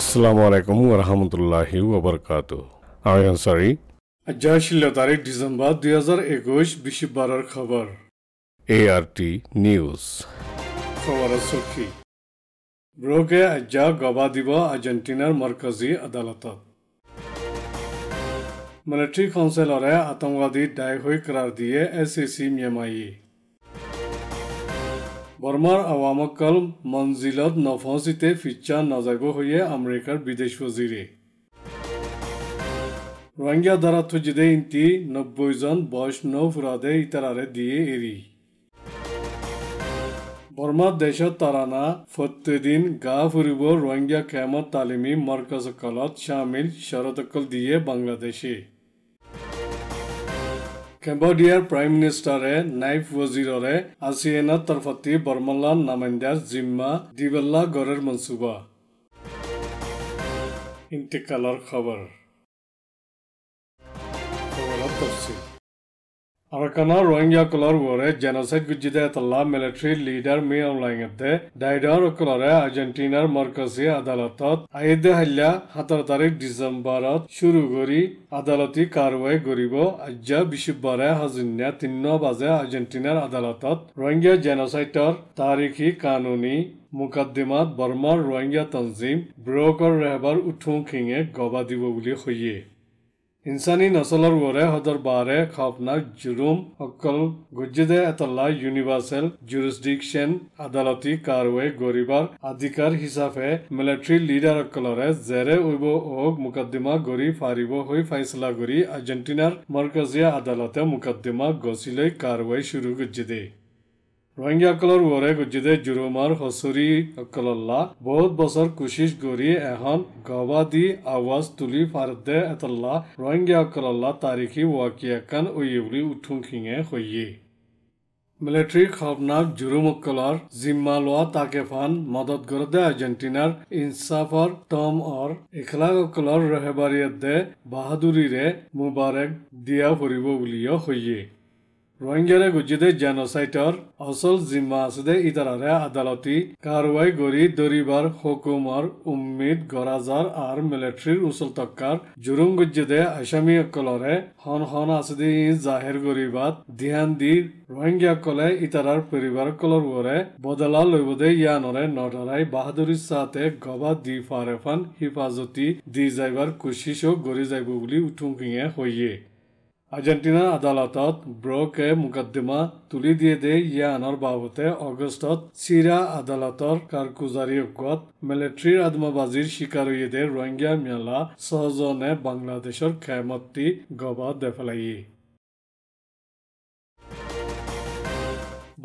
আসসালামাইকুম রহমতুল্লাহ ওবরকাত আনসারি জয়শিল্য তারিখ ডিসেম্বর দুই হাজার একুশ বিশ্ববার খবর এ আর টি নিউজ খবর সুখী ব্রোগে আজ্জা গবা দিব আর্জেন্টিনার মার্কজি আদালত মিলিটারি কাউন্সিলরে আতঙ্কবাদী দায় হয়ে করার দিয়ে এস এ সি মেমায়ী বর্মার আওয়ামকাল মঞ্জিলত নফহসিতে ফিচ্ছা নাজাগ হইয়ে আমেরিকার বিদেশ ওজিরে রোহিঙ্গা দ্বারা থুজিদে ইন্তি নব্বই জন বৈষ্ণব রাধে ইতারারে দিয়ে এরি বর্মা দেশ তারানা ফতেদিন গা ফুরিব রোহিঙ্গা খেমত তালিমি মরকজ কলত শামিল শরতকল দিয়ে বাংলাদেশে কেম্বডিয়াৰ প্ৰাইম মিনিষ্টাৰে নাইফ ৱজিৰৰে আছিয়েনা তৰফতি বৰ্মলান নামাইণ্ডাৰ জিম্মা দিবেল্লা গড়ৰ মনচুবা ইণ্টিকালৰ খবৰ Arakana Rohingya kular gore genocide gücüde etalla military leader mi onlayngette Daidan okulare Argentina markazi adalatat ayde halya 17 tarik Decemberat şuru gori adalati karvay goribo ajja bishibare hazinne tinno baze Argentina adalatat Rohingya genocide tarihi kanuni মুকদ্দিমাত বর্মার Rohingya তঞ্জিম ব্ৰকৰ ৰেহবাৰ উঠোং খিঙে গবা দিব বুলি সৈয়ে ইনচানী নচলৰ গড়ে সদৰ বাৰে খপনা জুৰুম অকল গুজিদে এতলা universal জুৰিষ্ডিকশ্যন আদালতি কাৰৱে গৰিবাৰ আধিকাৰ হিচাপে military leader অকলৰে জেৰে উইব অগ মোকদ্দমা গৰি ফাৰিব হৈ ফাইচলা গঢ়ি আৰ্জেণ্টিনাৰ মৰকজীয়া আদালতে মোকদ্দমা গছিলৈ কাৰৱাই শুৰু গুজিদে ৰোহিংগীসকলৰ ওৰে গজিদে জুৰুমাৰ হচৰীসকলল্লা বহুত বছৰ কোচিছ কৰি এখন গৱাদী আৱাজ তুলি ফাৰ্দে এতল্লা ৰোহিংগীসকলল্লা তাৰিখে ৱাকিয়াকান ঐয়ে বুলি উঠোংখিঙে সৈয়ে মিলিটাৰী খবনাক জুৰুমকলৰ জিম্মা লোৱা তাকে ফান মদত গৰদে আৰ্জেণ্টিনাৰ ইনচাফৰ টম অৰ এখলাসকলৰ ৰহেবাৰীয়ে বাহাদুৰীৰে মোবাৰেক দিয়া ফুৰিব বুলিও সৈয়ে ৰোহিংগাৰে গজিদে জেনচাইটৰ অচল জিম্মা আছে ইতাৰাৰে আদালতে কাৰৱাই কৰি দৰিবাৰ হুকুমৰ উম্মিদ গৰাজাৰ আৰু মিলিট্ৰীৰ উচল তক্কাৰ জুৰুং গজিদে আছামীসকলৰে হন হন আছে জাহিৰ কৰিবাত ধ্যান দি ৰোহিংগাসকলে ইতাৰাৰ পৰিবাৰসকলৰ ঘৰে বদলা লৈ বোধে ইয়ানৰে নদৰাই বাহাদুৰী চাহে গবা দি ফাৰেফান হিফাজতি দি যাইবাৰ কোচিছো গৰি যাব বুলি উঠোকিঙে হৈয়ে আৰ্জেণ্টিনা আদালতত ব্ৰকে মোকদ্দমা তুলি দিয়ে দে আনৰ বাবতে অগষ্টত চিৰা আদালতৰ কাৰকুজাৰী ঔষধ মিলিট্ৰীৰ আদমবাজীৰ শিকাৰীয়ে দে ৰোহিংগীয়া মেলা ছজনে বাংলাদেশৰ খেমত্তি গবা দেফালায়ী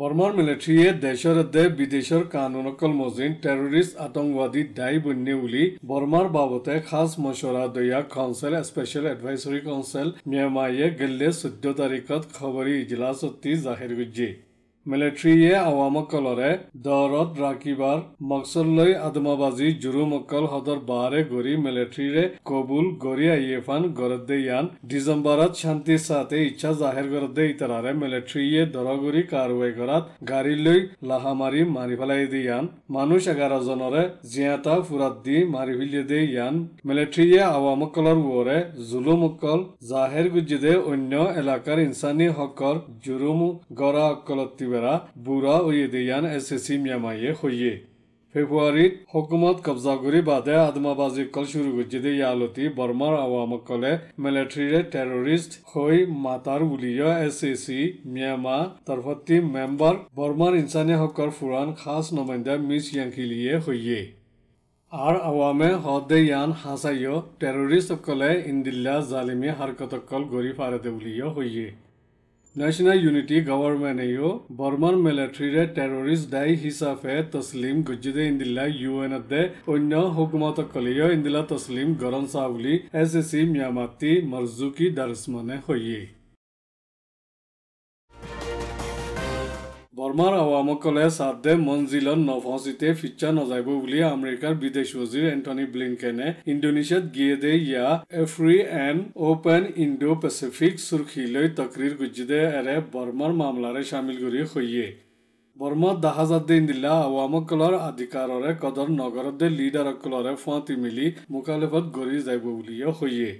বর্মার মিলিটারিয়ে দেশের দে বিদেশের কানুনকল মজিন টেরোরিস্ট আতঙ্কবাদী দায়ী বন্যে উলি বর্মার বাবতে খাস মশরা দয়া কাউন্সিল স্পেশাল এডভাইসরি কাউন্সিল মিয়ামাইয়ে গেলে চৈধ্য তারিখত খবরী ইজলাসতি জাহির গুজি মিলিট্ৰীয়ে আৱামকলৰে দৰত ৰাখিবাৰ মকচদ আদমাবাজি জুৰুমকল সদৰ বাৰে গৰি মিলিট্ৰীৰে কবুল গৰি আয়েফান গৰদ্দে ইয়ান ডিচেম্বৰত শান্তি সাথে ইচ্ছা জাহিৰ গৰদ্দে ইতাৰাৰে মিলিট্ৰীয়ে দৰগুৰি কাৰৱাই কৰাত গাড়ী লৈ লাহামাৰি মাৰি পেলাই দি ইয়ান মানুহ এঘাৰজনৰে জীয়াতা ফুৰাত দি মাৰি পেলাই দে ইয়ান মিলিট্ৰীয়ে আৱামকলৰ ওৱৰে জুলুমকল জাহিৰ গুজিদে অন্য এলেকাৰ ইনচানী হকৰ জুৰুম গৰা অকলত্তি бӯра уедиян эсеси миямае хуӣ февруарид ҳукумат қабзагӯрӣ баъде адамабазӣ қил шурӯғуҷиди яҳлутӣ бармар авамакале милитрире террорист хой матар вулия эсеси миама тарфати мембар бармар инсони ҳаққар фуран хас номанда мис янкилие хуӣ আর আওয়ামে হদে ইয়ান হাসাইও টেরোরিস্ট সকলে ইন্দিল্লা জালিমি হারকতকল গড়ি ফারদে উলিয় হইয়ে नेशनल यूनिटी गवर्नमेंटयो बर्मन मिलिट्रीरे टेररिस्ट दायी হিসাপে তসলিম গুজিদে ইন্দিলা ইউএনদে অন্য হুকুমত কলিয় ইন্দিলা তসলিম গরনসা বুলি এস এসি মিয়ামাতি মরজুকি দারসমনে হইয়ে বৰ্মাৰ আৱামসকলে চাৰ্দে মঞ্জিলত নভচিতে ফিচা নজাইব বুলি আমেৰিকাৰ বিদেশ সচিব এণ্টনি ব্লিংকেনে ইণ্ডোনেছিয়াত গিয়েদে ইয়া a free and open Indo Pacific চুৰখীলৈ তকৰিৰ গুজিদে এৰে বৰ্মাৰ মামলাৰে চামিল কৰি সৈয়ে বৰ্মাত দাহাজাদ্দে ইন্দিলা আৱামসকলৰ আধিকাৰৰে কদৰ নগৰতে লিডাৰসকলৰে ফুৱাটি মিলি মোকালেপত গঢ়ি যাব বুলি সৈয়ে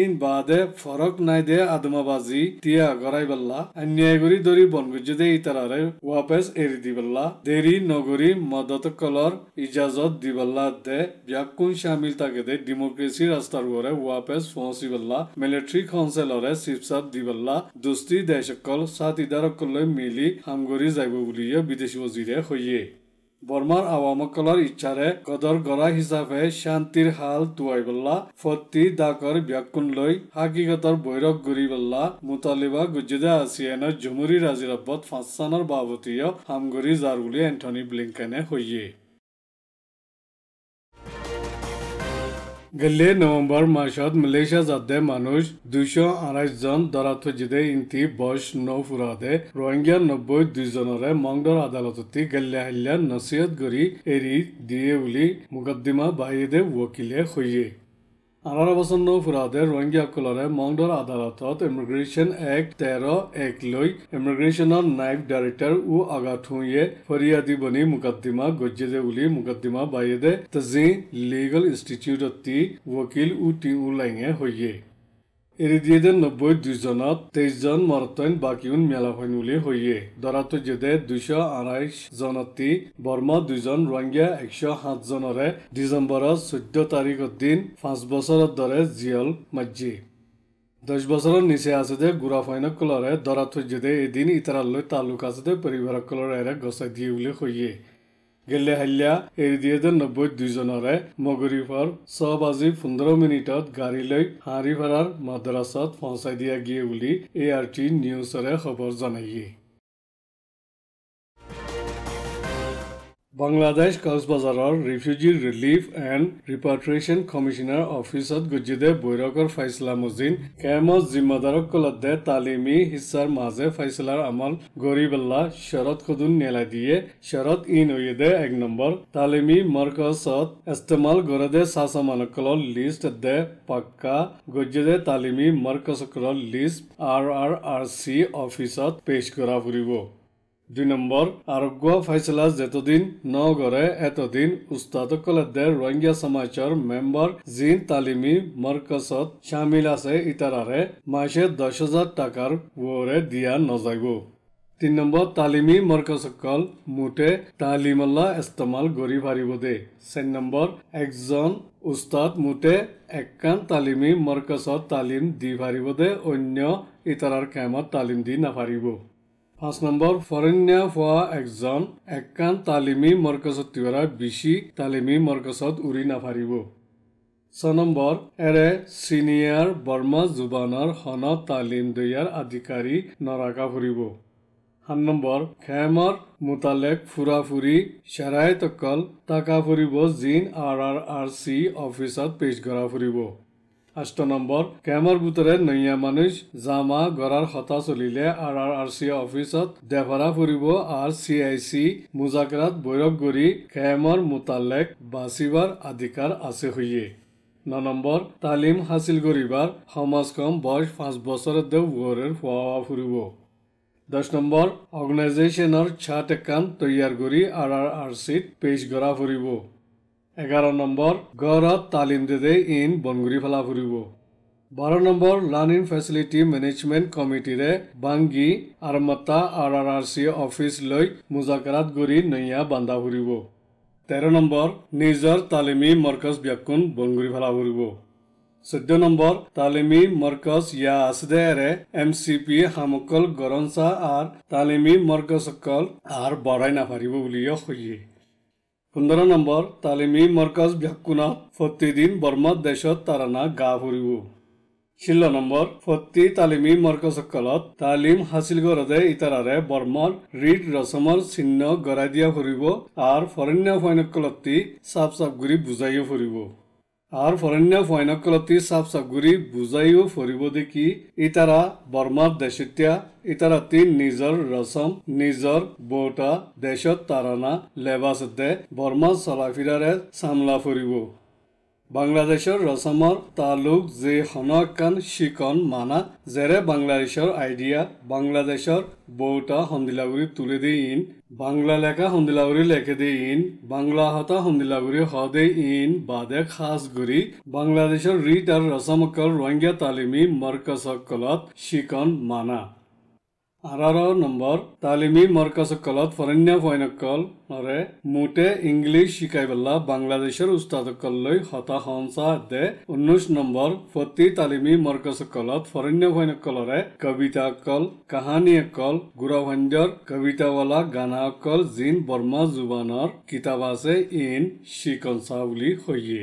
ইন বাদে ফরক নাই দে আদমাবাজি তিয়া গড়াই বেল্লা অন্যায় করি দরি বনগুজ্জে দে ইতারারে ওয়াপেস এরি দিবেল্লা দেরি নগরী মদত কলর ইজাজত দিবেল্লা দে ব্যাকুন শামিল তাকে দে ডেমোক্রেসি রাস্তার ঘরে ওয়াপেস ফসিবেল্লা মিলিটারি কাউন্সিলরে শিবসাব দিবেল্লা দুস্তি দেশকল সাথীদারকলৈ মিলি হামগৰি যাইব বুলিয়ে বিদেশী বজিৰে সৈয়ে বৰ্মাৰ আৱামসকলৰ ইচ্ছাৰে গদৰ গৰা হিচাপে শান্তিৰ হাল টুৱাই বল্লা ফটি ডাকৰ ব্যাকুণলৈ হাকিগতৰ বৈৰৱ গুৰি বল্লা মুতালিবা গুজিদা আছিয়েনে ঝুমুৰি ৰাজিৰপত ফাঁচানৰ বাবতীয় সামগুৰি যাৰ বুলি এণ্টনি ব্লিংকেনে সহিয়ে গেলে নভেম্বর মাসত মালয়েশিয়া যাতে মানুষ দুইশো আড়াইশ জন ধরা থজিদে ইন্তি বয়স নৌফুরাদে রোহিঙ্গা নব্বই দুইজনরে মংডর আদালততি গেলে হাল্লা নসিহত গড়ি এরি দিয়ে বলি মুকদ্দিমা বাইরে ওকিলে হইয়ে আনাৰ বচন্দ ফুৰাদে ৰোহিংগী সকলৰে মংগলৰ আদালতত ইমিগ্ৰেশ্যন এক্ট তেৰ এক লৈ ইমিগ্ৰেশ্যনৰ নাইব ডাইৰেক্টৰ উ আগাথুয়ে ফৰিয়াদী বনি মোকদ্দিমা গজ্জেদে উলি মোকদ্দিমা বাইয়েদে তজি লিগেল ইনষ্টিটিউটত টি ৱকিল উ টি উলাঙে হৈয়ে এৰি এৰিদিয়েদে নব্বৈ দুজনত তেইছজন মৰতন বাকীউন মেলাখন বুলি হৈয়ে দৰাটো যেদে দুইশ আঢ়াইশ জনতি বৰ্মা দুজন ৰোহিংগীয়া একশ সাতজনৰে ডিচেম্বৰৰ চৈধ্য তাৰিখৰ দিন পাঁচ বছৰৰ দৰে জীয়ল মাজি দহ বছৰৰ নিচে আছে যে গুৰাফাইনক কলৰে দৰাটো যদি এদিন ইটাৰালৈ তালুক আছে যে পৰিবাৰক কলৰে গছাই দিয়ে বুলি সৈয়ে গেলে হাল্লা এৰি দিয়ে যে নব্বৈ দুজনৰে মগৰীফৰ ছ বাজি পোন্ধৰ মিনিটত গাড়ী লৈ হাঁৰি ভাড়াৰ মাদ্ৰাছত পহঁচাই দিয়া গিয়ে বুলি এ আৰ টি নিউজৰে খবৰ জনায় বাংলাদেশ কাউচবাজাৰৰ refugee relief and repatriation commissioner অফিচত গুজিদে বৈৰকৰ ফাইচলা মুজিন কেমত জিম্মাদাৰক কলাদে তালিমী হিচাৰ মাজে ফাইচলাৰ আমল গৰিবাল্লা শৰদ খুদুন নেলাই দিয়ে শৰদ ইন নৈয়েদে এক নম্বৰ তালিমী মৰকচত ইস্তেমাল গৰদে চাচা মানকলৰ লিষ্ট দে পাক্কা গজিদে তালিমী মৰকচকলৰ list R R R C অফিচত পেছ কৰা ফুৰিব দুই নম্বৰ আৰোগ্য ফাইচলা যেতদিন নগৰে গড়ে এতদিন উস্তাদসকলে কলেদে ৰোহিংগীয়া সমাজৰ মেম্বৰ জিন তালিমী মৰকছত চামিল আছে ইটাৰাৰে মাহে দহ হাজাৰ টকাৰ ওৱৰে দিয়া নাযাব তিনি নম্বৰ তালিমী মৰকছসকল মুঠে তালিমাল্লা ইস্তেমাল কৰি পাৰিব দে চাৰি নম্বৰ একজন উস্তাদ মুঠে একান তালিমী মৰকছত তালিম দি ভাৰিব দে অন্য ইটাৰাৰ কামত তালিম দি নাভাৰিব পাঁচ নম্বৰ ফৰেন্যা হোৱা একজন একান তালিমী মৰকজত তিৱৰা বিচি তালিমী মৰকজত উৰি নাফাৰিব ছ নম্বৰ এৰে ছিনিয়াৰ বৰ্মা জুবানৰ সন তালিম দিয়াৰ আধিকাৰী নৰাকা ফুৰিব সাত নম্বৰ খেমৰ মোতালেক ফুৰা ফুৰি চেৰাই টকল টকা ফুৰিব জিন আৰ আৰ আৰ চি অফিচত পেছ কৰা ফুৰিব আষ্ট নম্বৰ কেমৰ গোটেৰে নৈয়া মানুহ জামা গৰাৰ হতা চলিলে আৰ আৰ আৰ চি অফিচত দেভাৰা ফুৰিব আৰ চি আই চি মোজাকৰাত বৈৰৱ গুৰি কেমৰ মোতালেক বাচিবাৰ আধিকাৰ আছে হৈয়ে ন নম্বৰ তালিম হাচিল কৰিবাৰ সমাজ কম বয়স পাঁচ বছৰত দেউৰে ফুৱা ফুৰিব দহ নম্বৰ অৰ্গেনাইজেশ্যনৰ ছাট একাউণ্ট তৈয়াৰ কৰি আৰ আৰ আৰ চিত পেছ গৰা ফুৰিব এঘাৰ নম্বৰ তালিম দেদে ইন বনগুৰি ফলা ফুৰিব বাৰ নম্বৰ লাৰ্ণিং ফেচিলিটি মেনেজমেণ্ট কমিটিৰে বাংগি আৰু মাতা আৰ আৰ আৰ চি অফিচলৈ মোজাকাৰাত গুৰি নৈয়া বান্ধা ফুৰিব তেৰ নম্বৰ নিজৰ তালিমী মৰ্কজ ব্যাকুন বনগুৰি ফলা ফুৰিব চৈধ্য নম্বৰ তালিমী মৰ্কজ ইয়া আছদেৰে এম চি পি সামকল গৰঞ্চা আৰু তালিমী মৰ্কজসকল আৰু বঢ়াই নাভাৰিব বুলিও সহিয়ে পোন্ধৰ নম্বৰ তালিমী মৰকজ ভ্যাকুনাত ফতিদিন বৰ্মত দেশত তাৰানা গা ফুৰিব ষোল্ল নম্বৰ ফতি তালিমী মৰকজসকলত তালিম হাছিল কৰোঁতে ইতাৰাৰে বৰ্মৰ ৰীড ৰচমৰ চিহ্ন গঢ়াই দিয়া ফুৰিব আৰু ফৰেন্য ফৈনকলতি চাপ চাপ গুৰি বুজাইও ফুৰিব আৰ ফৰেন্য ফৈনকলতি চাফ সাগুৰি বুজাইও ফৰিব দেখি ইতাৰা বৰ্মাৰ দেশিতা ইতাৰা তিন নিজৰ ৰচম নিজৰ বোটা দেশত তাৰানা লেবাস দে বৰ্মা সলাফিৰাৰে সামলা ফৰিব বাংলাদেশৰ ৰচমৰ তালুক যে হনকান চিকন মানা জেৰে বাংলাদেশৰ আইডিয়া বাংলাদেশৰ বৌতা সন্দিলাগুৰি তুলি দি ইন বাংলা লেখা হন্দিলাগুৰি লেখে দি ইন বাংলা হতা সন্দিলাগুৰি হদে ইন বাদে খাজ গুৰি বাংলাদেশৰ ৰিট আৰু ৰচমকৰ ৰঙীয়া তালিমী মৰ্কচকলত শিকন মানা আৰৰ নম্বৰ তালিমী কলত ফৰেন্য ফৈনকলৰে মুঠে ইংলিছ শিকাই পেলা বাংলাদেশৰ উস্তাদসকললৈ হতা সংসা দে ঊনৈছ নম্বৰ ফতি তালিমী মৰকাজসকলত ফৰেন্য ফৈনকলৰে কবিতাসকল কাহানীসকল গুৰভঞ্জৰ কবিতাৱালা গানাসকল জিন বৰ্মা জুবানৰ কিতাপ আছে ইন শিকনচা বুলি সহিয়ে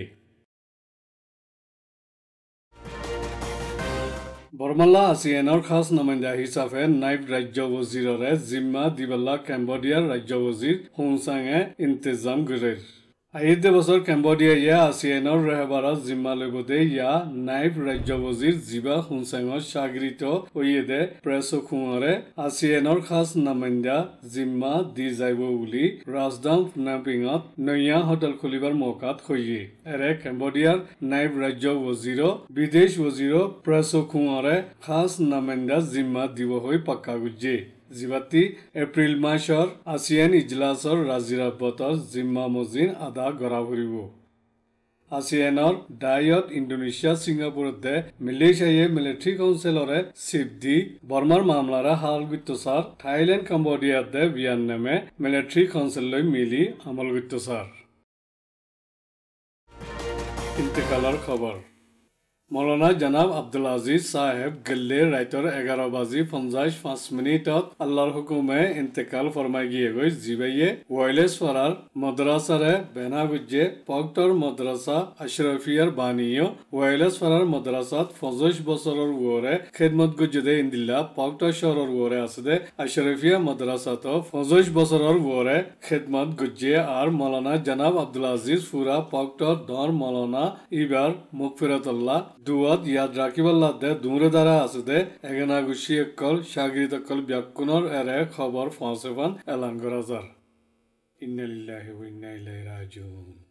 বৰমাল্লা আছিয়েনৰ খাচ নমাইন্দা হিচাপে নাইব ৰাজ্য বজিৰৰে জিম্মা দিবাল্লা কেম্বডিয়াৰ ৰাজ্য বজিৰ হোংচাঙে ইন্তেজাম গুৰেৰ আহিত বছৰ কেম্বডিয়াইয়া আছিয়ানৰ ৰেহবাৰত জিম্মা লৈ গোটেই ইয়া নাইব বজিৰ জীৱা হুনচাঙৰ স্বাগৃত ঐয়েদে প্ৰেছ খোঁৱৰে আছিয়ানৰ সাজ নামাণ্ডা জিম্মা দি যাব বুলি ৰাজদাং ফ্নাপিঙত নৈয়া হোটেল খুলিবাৰ মৌকাত সৈয়ে এৰে কেম্বডিয়াৰ নাইব ৰাজ্য বজিৰ বিদেশ বজিৰ প্ৰেছ খোঁৱৰে সাজ নামাইন্দা জিম্মা দিব হৈ পাক্কা গুজিয়ে জিবাতি এপ্ৰিল মাহৰ আছিয়ান ইজলাছৰ ৰাজিৰা বতৰ জিম্মা মজিদ আদা গঢ়া ফুৰিব আছিয়ানৰ ডায়ত ইণ্ডোনেছিয়া ছিংগাপুৰতে মেলেছিয়াই মিলিট্ৰী কাউঞ্চিলৰে চিফ দি বৰ্মাৰ মামলাৰে হালগুত্তচাৰ থাইলেণ্ড কম্বডিয়াতে ভিয়েটনামে মিলিট্ৰী কাউঞ্চিললৈ মিলি আমলগুত্তচাৰ ইণ্টেকালৰ খবৰ মৌলানা জনাব আব্দুল আজিজ চাহেব গিল্লিৰ ৰাইটৰ এঘাৰ বাজি পঞ্চাছ পাঁচ মিনিটত আল্লাৰ হুকুমে ইন্তেকাল ফৰমাই গিয়ে গৈ জিবাইয়ে ৱাইলেশ্বৰাৰ মদ্ৰাছাৰে বেনাগুজ্জে পক্টৰ মদ্ৰাছা আশ্ৰফিয়াৰ বানীয়ে ৱাইলেশ্বৰাৰ মদ্ৰাছাত পঞ্চাছ বছৰৰ ওৱৰে খেদমত গুজ্জেদে ইন্দিল্লা পক্টেশ্বৰৰ ওৱৰে আছে দে আশ্ৰফিয়া মদ্ৰাছাত পঞ্চাছ বছৰৰ ওৱৰে খেদমত গুজ্জে আৰু মৌলানা জনাব আব্দুল আজিজ ফুৰা পক্টৰ ধৰ মৌলানা ইবাৰ মুফিৰতুল্লাহ দুয়াত ইয়াদ ৰাখিবল্লাদে দুমৰে দ্বাৰা আছোদে এগেনা গুচি অকল চাগৰিত অকল ব্যাকুণৰ এৰে খবৰ ফাঁচে ফান এলান কৰা যাৰ ইন্নালিল্লাহি ইন্নাইলাই ৰাজুন